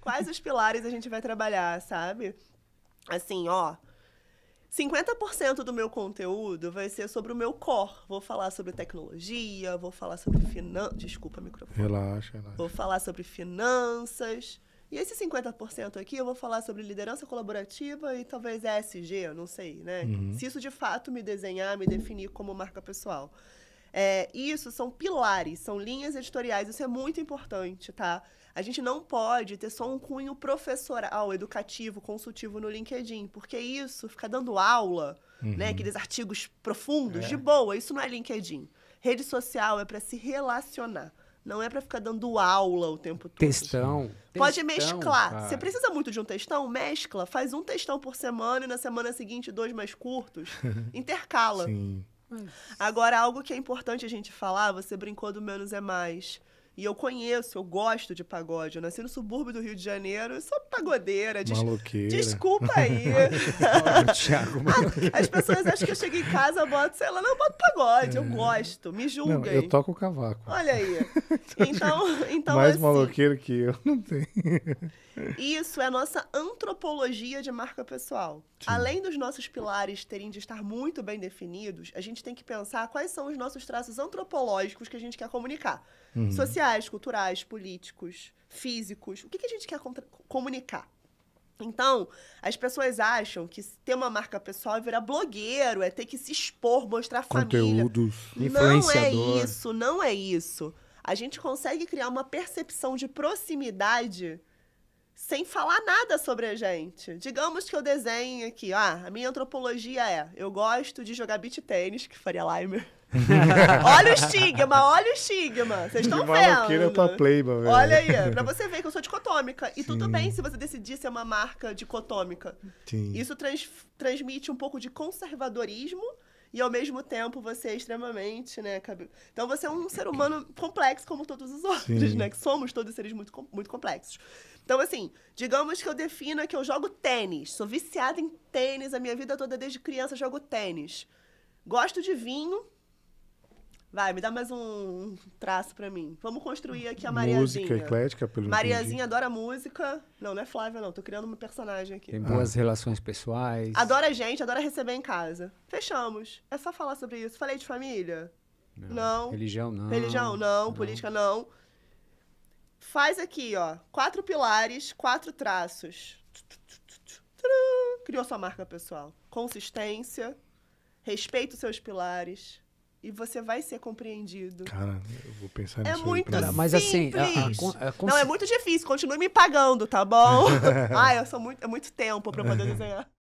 quais os pilares a gente vai trabalhar, sabe? Assim, ó. 50% do meu conteúdo vai ser sobre o meu core. Vou falar sobre tecnologia, vou falar sobre finanças. Desculpa, microfone. Relaxa, relaxa. Vou falar sobre finanças. E esse 50% aqui eu vou falar sobre liderança colaborativa e talvez ESG, eu não sei, né? Uhum. Se isso de fato me desenhar, me definir como marca pessoal. É, isso são pilares, são linhas editoriais, isso é muito importante, tá? A gente não pode ter só um cunho professoral, educativo, consultivo no LinkedIn, porque isso fica dando aula, né? uhum. né? Aqueles artigos profundos, é. de boa, isso não é LinkedIn. Rede social é para se relacionar. Não é para ficar dando aula o tempo todo. Textão. Pode textão, mesclar. Cara. Você precisa muito de um textão? Mescla. Faz um textão por semana e na semana seguinte dois mais curtos. Intercala. Sim. Agora, algo que é importante a gente falar, você brincou do menos é mais. E eu conheço, eu gosto de pagode. Eu nasci no subúrbio do Rio de Janeiro, sou pagodeira. Des... Maluqueira. Desculpa aí. Thiago, ah, As pessoas acham que eu chego em casa, boto, sei lá, não, eu boto pagode, é. eu gosto, me julguem. Não, eu toco o cavaco. Olha aí. Então, então Mais assim, maloqueiro que eu, não tem. isso é a nossa antropologia de marca pessoal. Sim. Além dos nossos pilares terem de estar muito bem definidos, a gente tem que pensar quais são os nossos traços antropológicos que a gente quer comunicar. Uhum. Sociais sociais, culturais, políticos, físicos. O que, que a gente quer comunicar? Então, as pessoas acham que ter uma marca pessoal é virar blogueiro, é ter que se expor, mostrar Conteúdos, família. Conteúdos, Não é isso, não é isso. A gente consegue criar uma percepção de proximidade sem falar nada sobre a gente. Digamos que eu desenhe aqui, ah, a minha antropologia é, eu gosto de jogar beach tênis, que faria Limer. olha o estigma, olha o estigma. Vocês estão vendo. Pra playba, velho. Olha aí, pra você ver que eu sou dicotômica. Sim. E tudo bem se você decidir ser uma marca dicotômica. Sim. Isso trans transmite um pouco de conservadorismo e ao mesmo tempo você é extremamente, né, cabelo. Então você é um ser humano complexo como todos os outros, Sim. né? Que somos todos seres muito, muito complexos. Então, assim, digamos que eu defina que eu jogo tênis. Sou viciada em tênis a minha vida toda desde criança, jogo tênis. Gosto de vinho, Vai, me dá mais um traço pra mim. Vamos construir aqui a Mariazinha. Música eclética, pelo Mariazinha entendi. adora música. Não, não é Flávia, não. Tô criando uma personagem aqui. Tem boas ah. relações pessoais. Adora gente, adora receber em casa. Fechamos. É só falar sobre isso. Falei de família? Não. não. Religião, não. Religião, não. não. Política, não. Faz aqui, ó. Quatro pilares, quatro traços. Criou sua marca pessoal. Consistência. Respeita os seus pilares e você vai ser compreendido. Cara, eu vou pensar é nisso. É muito simples. Mas assim, a, a, a, não é muito difícil. Continue me pagando, tá bom? ah, eu sou muito, é muito tempo para poder desenhar.